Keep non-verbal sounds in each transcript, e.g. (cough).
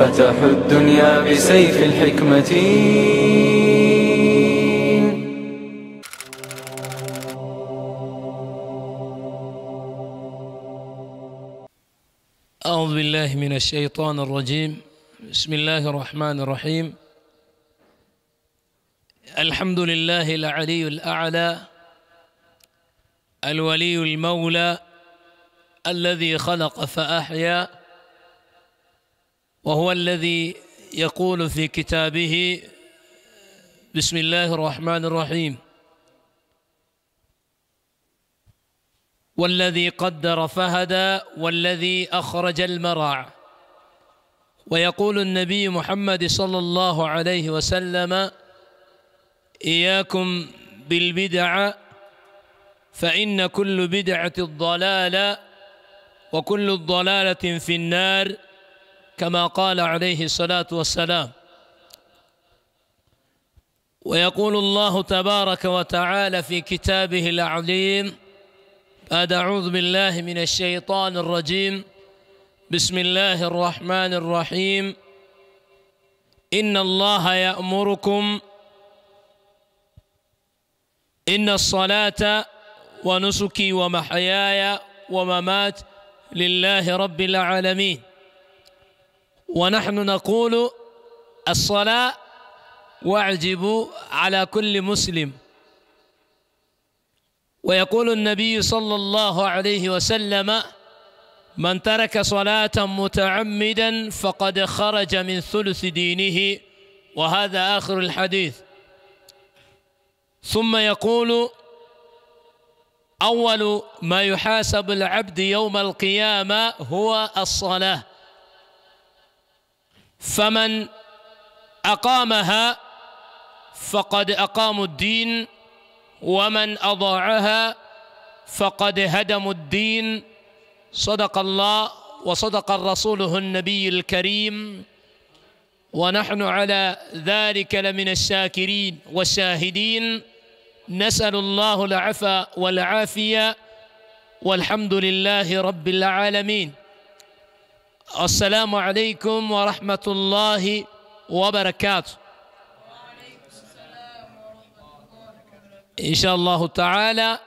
فتح الدنيا بسيف الحكمة أعوذ بالله من الشيطان الرجيم بسم الله الرحمن الرحيم الحمد لله العلي الأعلى الولي المولى الذي خلق فأحيا وهو الذي يقول في كتابه بسم الله الرحمن الرحيم والذي قدر فهدى والذي أخرج المرع ويقول النبي محمد صلى الله عليه وسلم إياكم بالبدع فإن كل بدعة الضلالة وكل الضلالة في النار كما قال عليه الصلاة والسلام ويقول الله تبارك وتعالى في كتابه العليم بعد أعوذ بالله من الشيطان الرجيم بسم الله الرحمن الرحيم إن الله يأمركم إن الصلاة ونسكي ومحياي وممات لله رب العالمين ونحن نقول الصلاة واعجب على كل مسلم ويقول النبي صلى الله عليه وسلم من ترك صلاة متعمدا فقد خرج من ثلث دينه وهذا آخر الحديث ثم يقول أول ما يحاسب العبد يوم القيامة هو الصلاة فمن أقامها فقد أقاموا الدين ومن أضاعها فقد هدموا الدين صدق الله وصدق رسوله النبي الكريم ونحن على ذلك لمن الشاكرين والشاهدين نسأل الله العفا والعافية والحمد لله رب العالمين alaikum wa rahmatullahi wa barakatuh. Inshallah Ta'ala,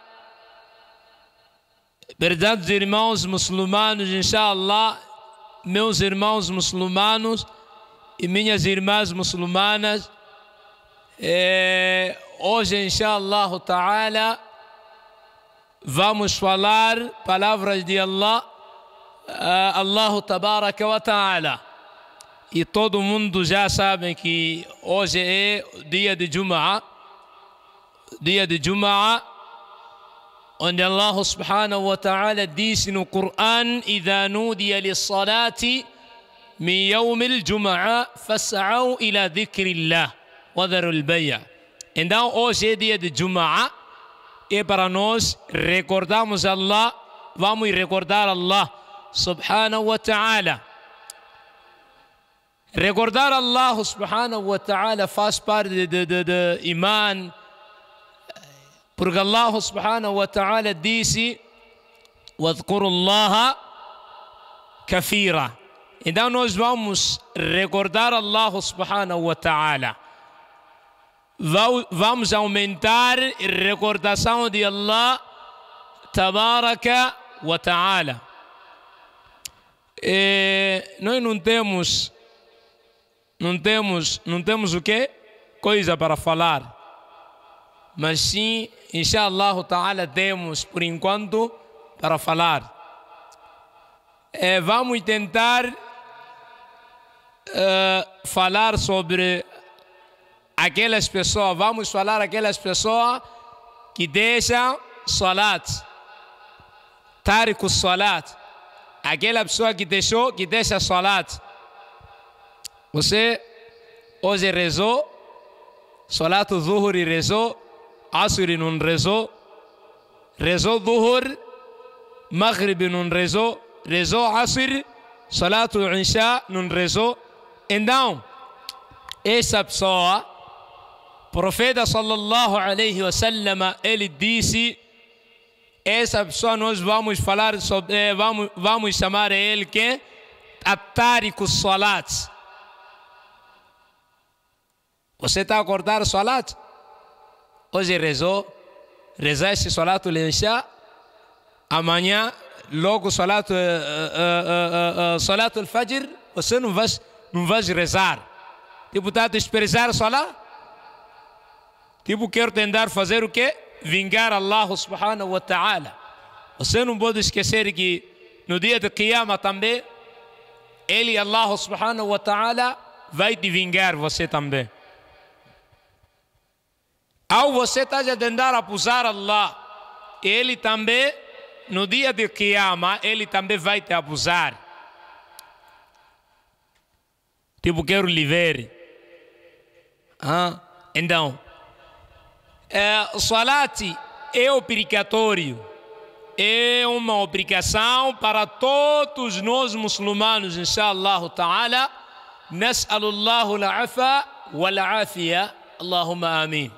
verdade, irmãos muçulmanos, inshallah, meus irmãos muçulmanos e minhas irmãs muçulmanas, eh, hoje, inshallah Ta'ala, vamos falar palavras de Allah ah, Allah Tabaraka wa Ta'ala. E todo mundo já sabe que hoje é dia de Jum'a, dia de Jum'a, onde Allah Subhanahu wa Ta'ala diz no Quran: "Idha nudiya lis-salati min yawm al-jum'a fas'au ila dhikrillah wa dharul Então hoje é dia de Jum'a e para nós recordamos Allah, vamos recordar Allah. سبحانه وتعالى ريكوردار الله سبحانه وتعالى فاس بار د د د د ايمان برغ الله سبحانه وتعالى ديسي واذكر الله كثيرا اذا نوز باموس ريكوردار الله سبحانه وتعالى vamos aumentar a recordação de Allah tabaraka wa ta'ala É, nós não temos, não temos, não temos o que Coisa para falar. Mas sim, inshallah ta'ala temos por enquanto para falar. É, vamos tentar eh, falar sobre aquelas pessoas, vamos falar aquelas pessoas que deixam salat, tarico salat. aquela pessoa que deixou, que deixa salat. Você hoje rezou, salat zuhur e rezou, Asur e não rezou, rezou zuhur, maghrib e não rezou, rezou asr, salat insha não rezou. Então, essa pessoa, profeta sallallahu alaihi wasallam, ele disse, essa pessoa nós vamos falar sobre, eh, vamos, vamos chamar ele que Atarico Salat. Você está a acordar o Salat? Hoje rezou, rezar esse Salat Lenshá, amanhã logo Salat, uh, uh, uh, uh, Al-Fajr, você não vai, não vai rezar. Tipo, está a desprezar o Salat? Tipo, quero tentar fazer o quê? vingar Allah subhanahu wa ta'ala. Você não pode esquecer que no dia de Qiyama também, Ele, Allah subhanahu wa ta'ala, vai te vingar você também. Ao você estar tá a tentar abusar Allah, Ele também, no dia de Qiyama, Ele também vai te abusar. Tipo, quero lhe ver. Ah, então, é, Salat é obrigatório, é uma obrigação para todos nós muçulmanos, inshallah ta'ala. Nas'alullahu al la'afa wal-afia. Allahumma amin.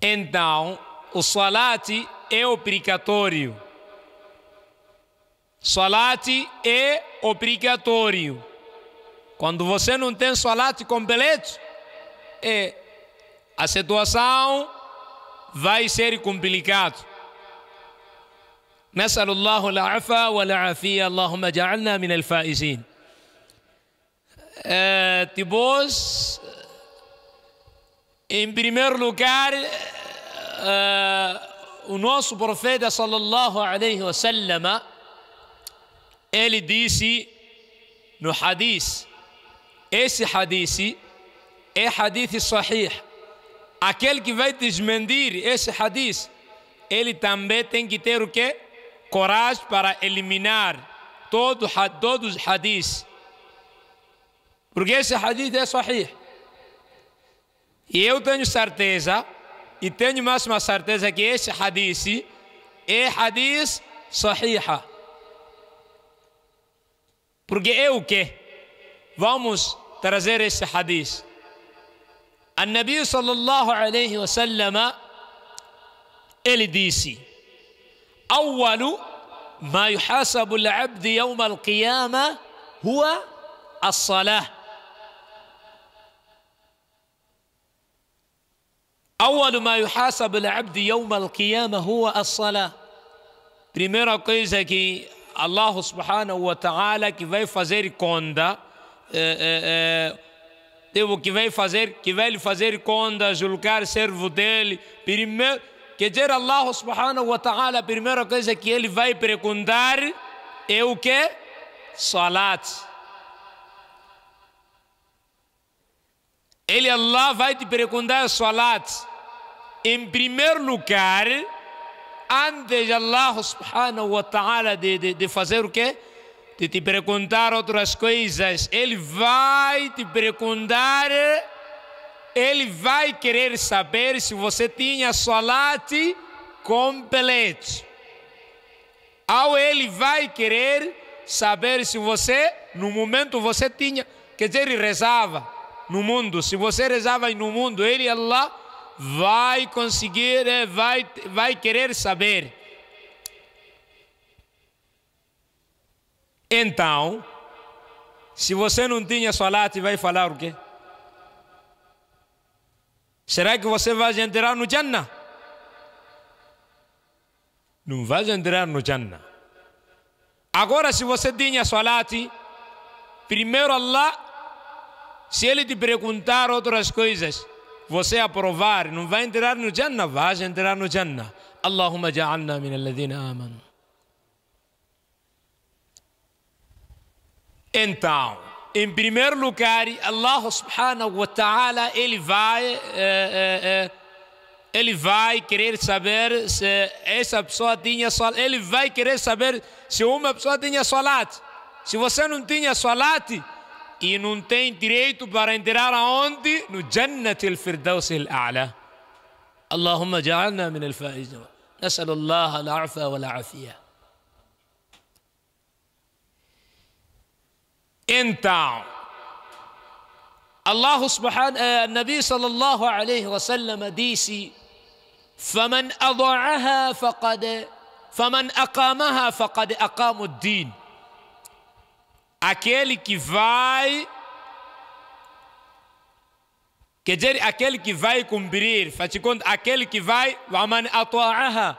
Então, o salat é obrigatório. Salat é obrigatório. Quando você não tem salat completo, é a situação vai ser complicada. نسأل الله العفا والعافية اللهم اجعلنا من الفائزين Uh, Tibos, em primeiro lugar, uh, o nosso profeta sallallahu alaihi wasallam, ele disse no hadith, esse hadith é hadith sahih, Aquele que vai desmentir esse hadith, ele também tem que ter o quê? Coragem para eliminar todo, todos os hadiths. Porque esse hadith é sahih. E eu tenho certeza, e tenho mais uma certeza que esse hadith é hadith sahiha. Porque é o quê? Vamos trazer esse hadith. النبي صلى الله عليه وسلم ال دي سي اول ما يحاسب العبد يوم القيامه هو الصلاه اول ما يحاسب العبد يوم القيامه هو الصلاه primeira coisa que Allah subhanahu wa ta'ala que vai fazer conta é, é, é o que vai fazer, que vai lhe fazer conta, julgar servo dele. Primeiro, quer dizer, Allah subhanahu wa ta'ala, a primeira coisa que ele vai perguntar é o que? Salat. Ele, Allah, vai te perguntar salat. Em primeiro lugar, antes de Allah subhanahu wa ta'ala de, de, de fazer o que? de te perguntar outras coisas, ele vai te perguntar, ele vai querer saber se você tinha sua salate completo. Ao ele vai querer saber se você, no momento você tinha, quer dizer, rezava no mundo. Se você rezava no mundo, ele, Allah, vai conseguir, eh, vai, vai querer saber. Então, se você não tinha salat, vai falar o quê? Será que você vai entrar no Jannah? Não vai entrar no Jannah. Agora, se você tinha salat, primeiro Allah, se ele te perguntar outras coisas, você aprovar, não vai entrar no Jannah, vai entrar no Jannah. Allahumma ja'alna min alladhina amanu. Então, em primeiro lugar, Allah subhanahu wa ta'ala, ele vai, eh, eh, eh, ele vai querer saber se essa pessoa tinha salat, ele vai querer saber se uma pessoa tinha salat. Se você não tinha salat e não tem direito para entrar aonde? No Jannat al-Firdaus al-A'la. Allahumma ja'alna min al-faizin. نسأل الله al والعافية انت الله سبحانه النبي صلى الله عليه وسلم ديسي فمن أضاعها فقد فمن أقامها فقد أقام الدين aquele que vai quer dizer aquele que vai cumprir faticond aquele que vai ومن أطاعها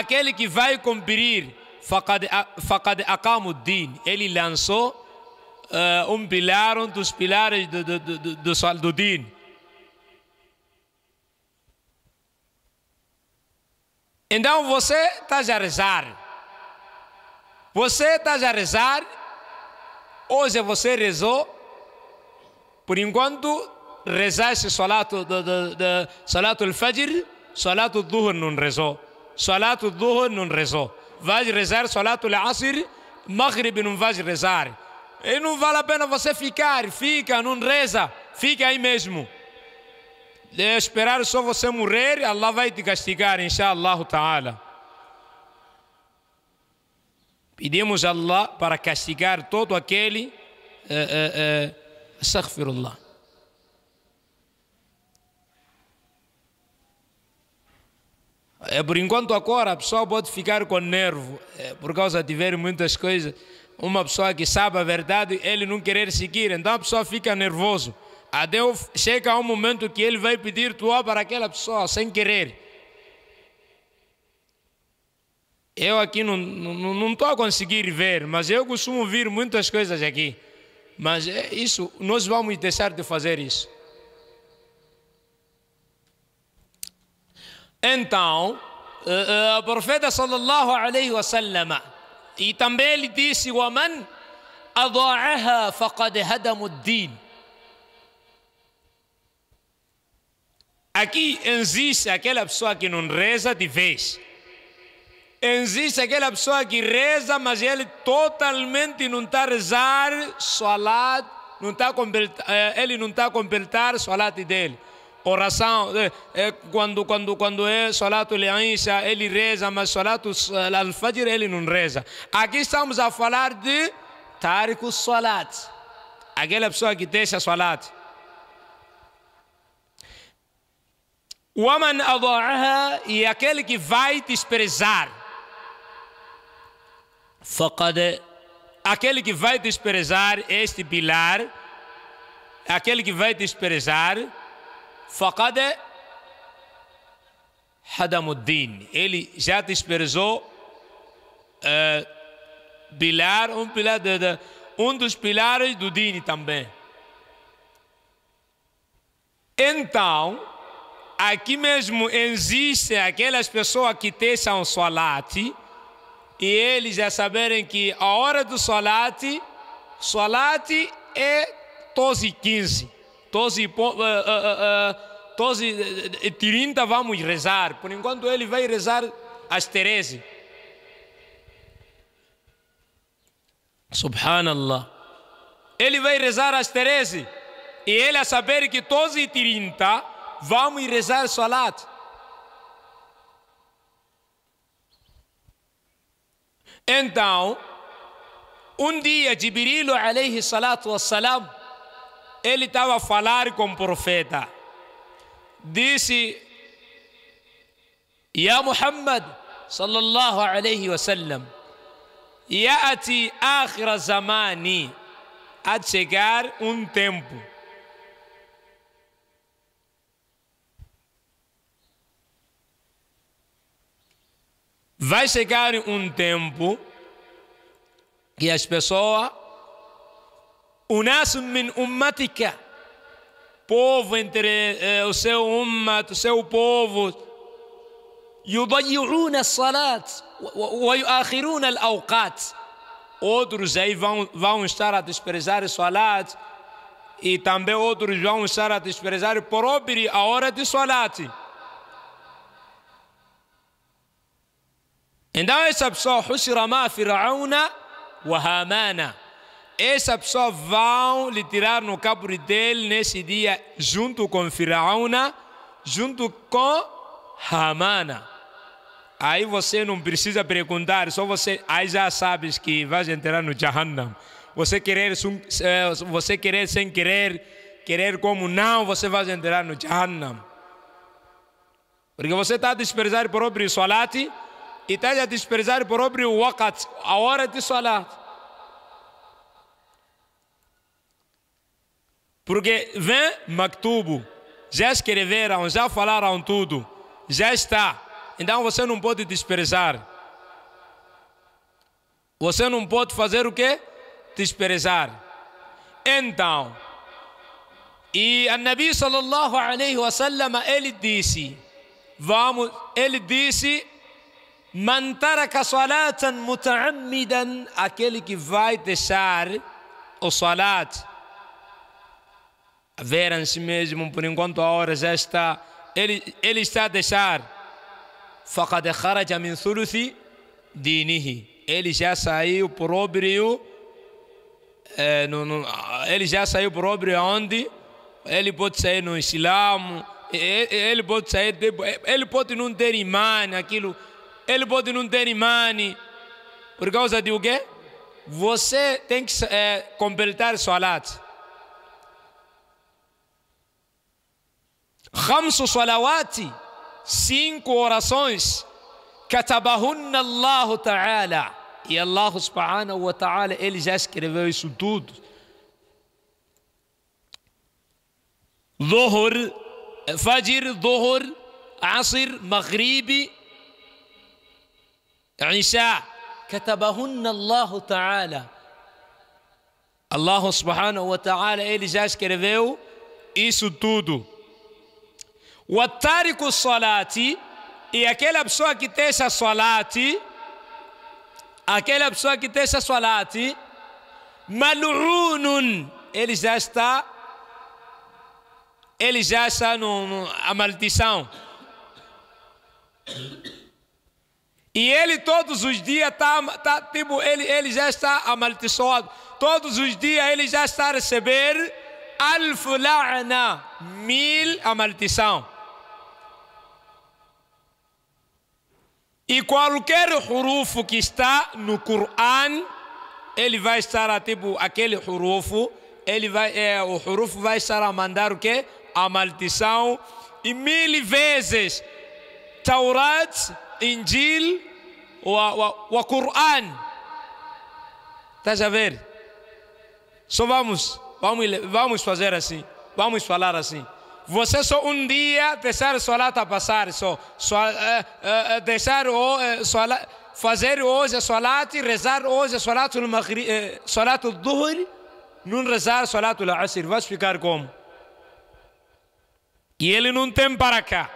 aquele que vai cumprir فقد فقد أقام الدين ele lançou uh, eh, um pilar, um dos pilares do, do, do, do, do, do Então você está a rezar. Você está a rezar. Hoje você rezou. Por enquanto, rezaste Salato, de, de, de, salato al-Fajr, Salato al não rezou. Salato al não rezou. Vai rezar Salato al-Asr, Maghrib não vai rezar. E não vale a pena você ficar, fica, não reza, fica aí mesmo. De esperar só você morrer, Allah vai te castigar, inshallah ta'ala. Pedimos a Allah para castigar todo aquele. É, é, é, É, por enquanto agora a pessoa pode ficar com nervo, é, por causa de ver muitas coisas uma pessoa que sabe a verdade, ele não querer seguir, então a pessoa fica nervoso. Até chega um momento que ele vai pedir tua para aquela pessoa, sem querer. Eu aqui não estou não, não a conseguir ver, mas eu costumo ouvir muitas coisas aqui. Mas é isso, nós vamos deixar de fazer isso. Então, eh, eh, o profeta sallallahu alaihi sallam, e também ele disse: O أَضَاعَهَا فَقَدْ هَدَمُ الدِّينَ Aqui existe aquela pessoa que não reza de vez. Existe aquela pessoa que reza, mas ele totalmente não está a rezar salat, tá eh, não tá a completar, ele não está a completar salat dele. Oração, é, eh, quando, eh, quando, quando é Salato Leaisha, ele reza, mas Salato Al-Fajr ele não reza. Aqui estamos a falar de Tariku Salat, aquela pessoa que deixa Salat. ومن أضاعها e aquele que vai desprezar فقد aquele que vai desprezar este pilar aquele que vai desprezar Fakad Hadamuddin. Ele já dispersou uh, pilar, um, pilar de, de, um dos pilares do Dini também. Então, aqui mesmo existem aquelas pessoas que deixam o salate e eles já saberem que a hora do salate, salate é 12 e 15. 12, uh, uh, 30 vamos rezar. Por enquanto ele vai rezar as 13. Subhanallah. Ele vai rezar as 13. E ele a saber que 12 e 30 vamos rezar salat. Então, um dia Jibril alaihi salatu wassalam ele estava a falar com o profeta. Disse: Ya Muhammad, sallallahu alaihi wasallam, Ya'ati akhira zamani. Há de chegar um tempo. Vai chegar um tempo que as pessoas Unas min ummatika, povo entre eh, o seu ummat, o seu povo, yudayyuna salat, wa yuakhiruna al-awqat. Outros aí vão, vão estar a desprezar o salat, e também outros vão estar a desprezar o próprio a hora de salat. Então essa pessoa, Husra ma Fir'auna wa Hamana essa pessoa vão lhe tirar no cabo dele nesse dia, junto com Firauna, junto com Hamana. Aí você não precisa perguntar, só você. Aí já sabes que vai entrar no Jahannam. Você querer, eh, você querer sem querer, querer como não, você vai entrar no Jahannam. Porque você está a desprezar o próprio Salat e está a desprezar o próprio Wakat, a hora de Salat. Porque vem Maktubo, já escreveram, já falaram tudo, já está. Então você não pode desprezar. Você não pode fazer o quê? Desprezar. Então, e a Nabi sallallahu alaihi wasallam ele disse, vamos, ele disse, mantaraka salatan muta'ammidan, aquele que vai deixar o salat em si mesmo, por enquanto a hora já está. Ele, ele está a deixar. فقد خرج من ثلث دينه ele já saiu por é, no, no, ele já saiu por próprio onde ele pode sair no Islã ele, pode sair de, ele pode não ter imã aquilo ele pode não ter imã por causa de o quê você tem que é, completar salat خمس صلوات cinco orações كتبهن الله تعالى e Allah subhanahu wa ta'ala ele já escreveu isso tudo ظهر فجر ظهر عصر مغربي عشاء كتبهن الله تعالى الله سبحانه وتعالى ele já escreveu isso tudo O tariku salati, e aquela pessoa que deixa a salati, aquela pessoa que deixa a salati, mal'unun, ele já está, ele já está no, no, a maldição. E ele todos os dias está, tá, tipo, ele, ele já está amaldiçoado. Todos os dias ele já está a receber al-fula'na, mil a maldição. E qualquer hurufo que está no Coran, ele vai estar, tipo, aquele hurufo, ele vai, é, o hurufo vai estar a mandar o quê? A maldição. E mil vezes, Taurat, Injil, o, o, Coran. Está a ver? Só vamos, vamos, vamos fazer assim, vamos falar assim. Você só um dia deixar a passar, só, só uh, uh, deixar uh, eh, solat, fazer hoje a solat e rezar hoje a solat no maghrib, eh, solat do dhuhr, não rezar solat do asir vai ficar como? E ele não tem para cá.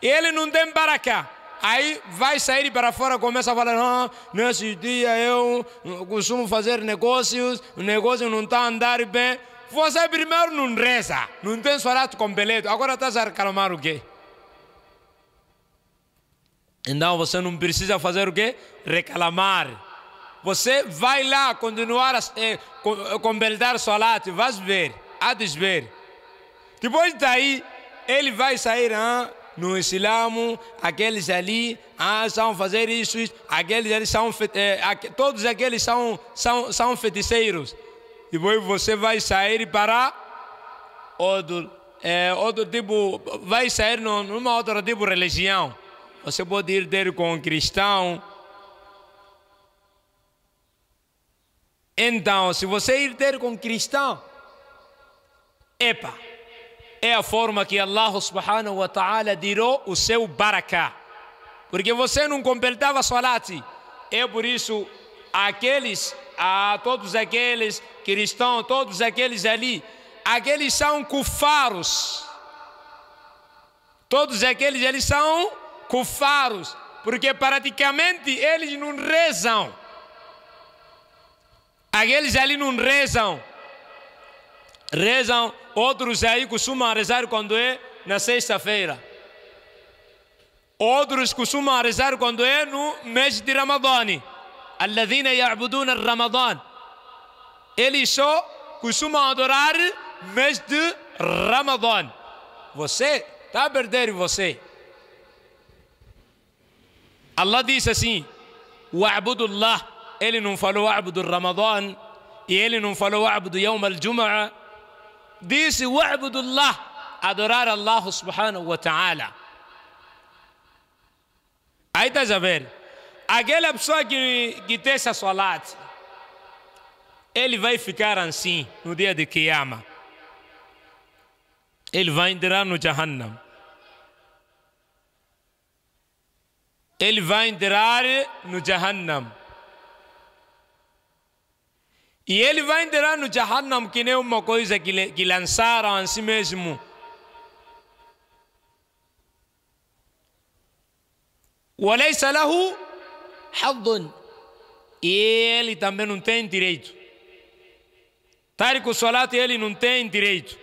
Ele não tem para cá. Aí vai sair para fora, começa a falar: ah, nesse dia eu costumo fazer negócios, o negócio não está a andar bem. Você primeiro não reza, não tem sorato completo, agora está a reclamar o quê? Então você não precisa fazer o quê? Reclamar. Você vai lá continuar a eh, eh completar solat, vai ver, há de ver. Depois daí, ele vai sair ah, no Islamo, aqueles ali ah, são fazer isso, isso aqueles ali são, eh, todos aqueles são, são, são feiticeiros depois você vai sair para outro, é, outro tipo, vai sair numa outra tipo de religião. Você pode ir ter com um cristão. Então, se você ir ter com um cristão, epa, é a forma que Allah subhanahu wa ta'ala tirou o seu baraká. Porque você não completava salat. É por isso aqueles, a todos aqueles que estão todos aqueles ali, aqueles são cufaros. Todos aqueles eles são cufaros, porque praticamente eles não rezam. Aqueles ali não rezam. Rezam, outros aí costumam rezar quando é na sexta-feira. Outros costumam rezar quando é no mês de Ramadã. Alladina yabuduna Ramadan. costuma adorar mês de Ramadã. Você está a perder você. Allah disse assim: o Abdullah, Ele não falou Abdu Ramadã. E ele não falou Abdu Yawm al-Jum'a. Disse o Abdullah, Adorar Allah subhanahu wa ta'ala. Aí está a ver. Aquela pessoa que, que tem essa salat. Ele vai ficar assim no dia de que ama. Ele vai entrar no Jahannam. Ele vai entrar no Jahannam. E ele vai entrar no Jahannam que nem uma coisa que, que lançaram a si mesmo. وليس له حظ e ele também não tem direito Tarico Salat ele não tem direito.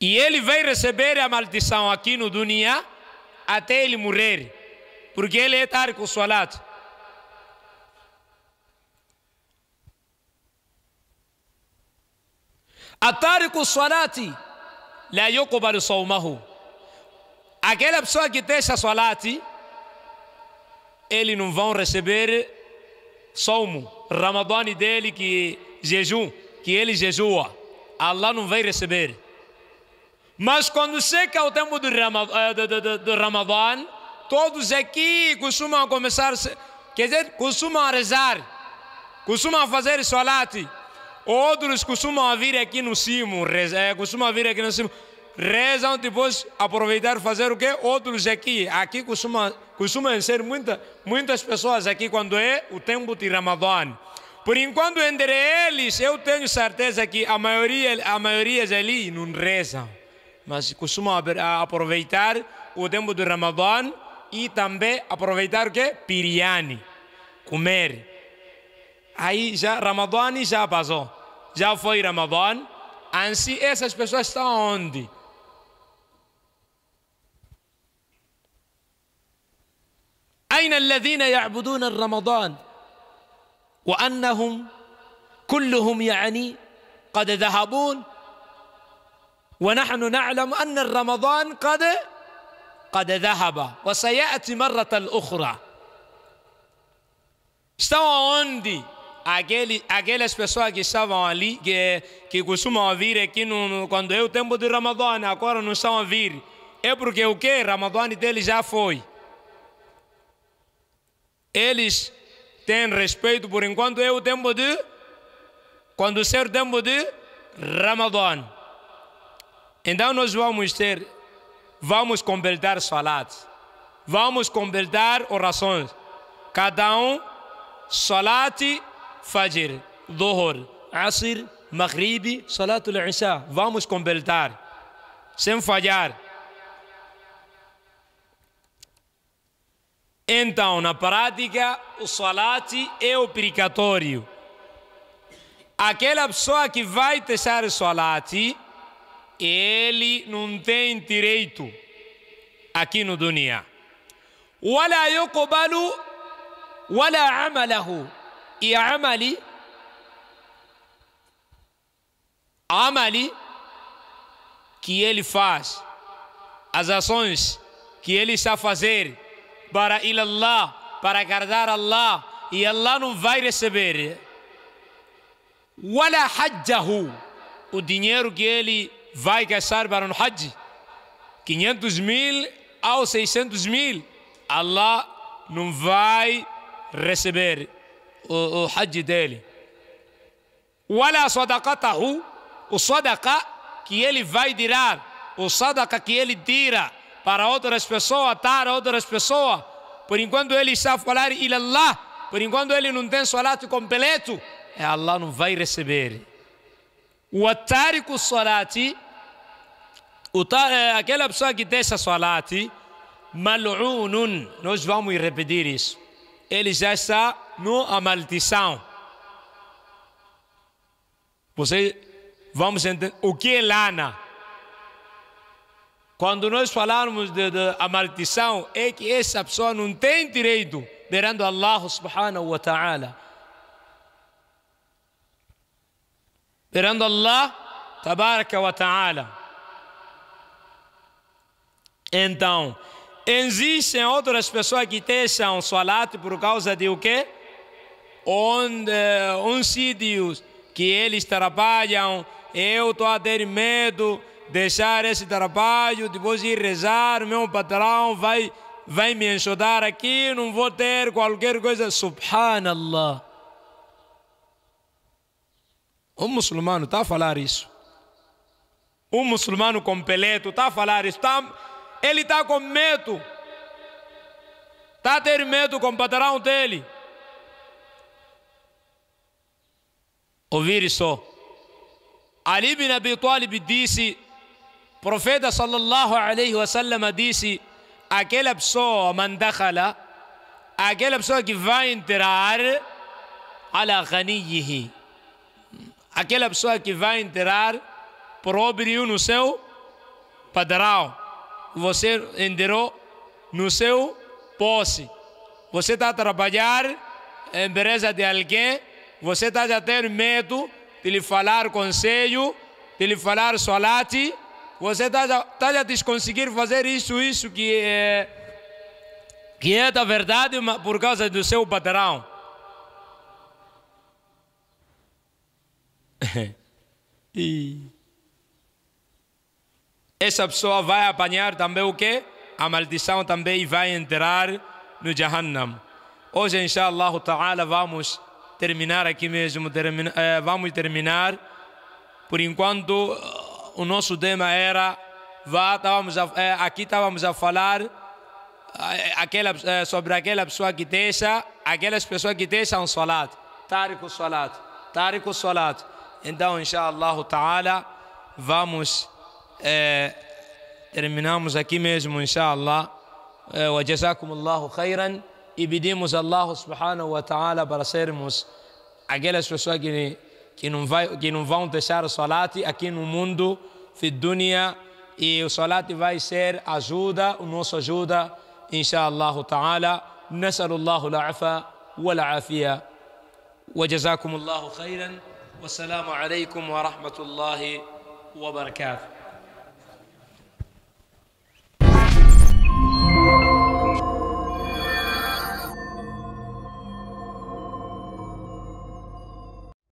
E ele vai receber a maldição aqui no Dunia até ele morrer, porque ele é Tarico Salat. A Tarico Salat la yuqbalu sawmahu. Aquela pessoa que deixa Salat, ele não vão receber Somo Ramadan dele que jejum, que ele jejua, Allah não vai receber. Mas quando chega o tempo eh, do, Ramadan, todos aqui costumam começar, quer dizer, costumam rezar, costumam fazer salate. Outros costumam vir aqui no cimo, eh, costumam vir aqui no cimo rezam, depois aproveitar fazer o quê? Outros aqui. Aqui costuma, costuma ser muita, muitas pessoas aqui quando é o tempo de Ramadã. Por enquanto, entre eles, eu tenho certeza que a maioria, a maioria ali não rezam. Mas costumam aproveitar o tempo do Ramadã e também aproveitar o quê? Piriani, comer. Aí já Ramadã já passou. Já foi Ramadã. Assim, essas pessoas estão onde? أين الذين يعبدون الرمضان وأنهم كلهم يعني قد ذهبون ونحن نعلم أن الرمضان قد قد ذهب وسيأتي مرة أخرى استوى عندي Aquele, aquelas pessoas que estavam ali, que, que costumam vir aqui no, no quando é o tempo de Ramadã, agora não estão a vir. É porque o que? Ramadã dele já foi. Eles têm respeito por enquanto é o tempo de quando ser o tempo de Ramadã. Então nós vamos ter, vamos completar salat, vamos completar orações. Cada um salat fajr, dhuhr, asr, maghrib, salatul isha. Vamos completar sem falhar. Então, na prática, o salat é obrigatório. Aquela pessoa que vai deixar o salat, ele não tem direito aqui no dunia. ولا يقبل ولا عمله e amali amali que ele faz as ações que ele está fazendo para lá, para agradar Allah, e Allah não vai receber. hajjahu, o dinheiro que ele vai gastar para o hajj, 500 mil aos 600 mil, Allah não vai receber o, o hajj dele. Wala sadaqatahu, o sadaqa que ele vai tirar, o sadaqa que ele tira, para outras pessoas, dar a outras pessoas. Por enquanto ele está a falar ilallah, por enquanto ele não tem salat completo, é Allah não vai receber. O atarico salati, o tar, é, eh, aquela pessoa que deixa salat mal'unun, nós vamos repetir isso. Ele já está no maldição. Você, vamos entender, o que é lana? Quando nós falarmos de, de a maldição, é que essa pessoa não tem direito perante Allah subhanahu wa ta'ala. Perante Allah tabaraka wa ta'ala. Então, existem outras pessoas que deixam salat por causa de o quê? Onde, um sítios que eles trabalham, eu estou a ter medo deixar esse trabalho, depois ir rezar, o meu patrão vai, vai me enxotar aqui, não vou ter qualquer coisa. Subhanallah. Um muçulmano está a falar isso. Um muçulmano completo está a falar isso. Tá, ele está com medo. Está a ter medo com o patrão dele. Ouvir só. Ali bin Abi Talib disse profeta sallallahu alaihi wasallam disse: aquela pessoa mandakhala, aquela pessoa que vai entrar ala ghaniyihi, aquela pessoa que vai entrar pobre no seu padrão. Você entrou no seu posse. Você está a trabalhar em empresa de alguém, você está a ter medo de lhe falar conselho, de lhe falar salate, você está tá a tá desconseguir fazer isso, isso que é, que é da verdade por causa do seu padrão. (laughs) e essa pessoa vai apanhar também o quê? A maldição também vai entrar no Jahannam. Hoje, inshallah vamos terminar aqui mesmo. Termina, eh, vamos terminar. Por enquanto, o nosso tema era vá, estávamos a, é, aqui estávamos a falar é, aquela, é, sobre aquela pessoa que deixa, aquelas pessoas que deixam o salat, tarico o salat, tarico o salat. Então, inshallah ta'ala, vamos, é, terminamos aqui mesmo, inshallah. É, wa jazakumullahu khairan e pedimos a Allah subhanahu wa ta'ala para sermos aquelas pessoas que que não, vai, que não vão deixar o salat aqui no mundo, dunya, e o salat vai ser ajuda, o nosso ajuda, inshallah ta'ala. Nasalullahu la'afa wa la'afia. Wa khayran khairan. Wassalamu alaikum wa rahmatullahi wa barakatuh.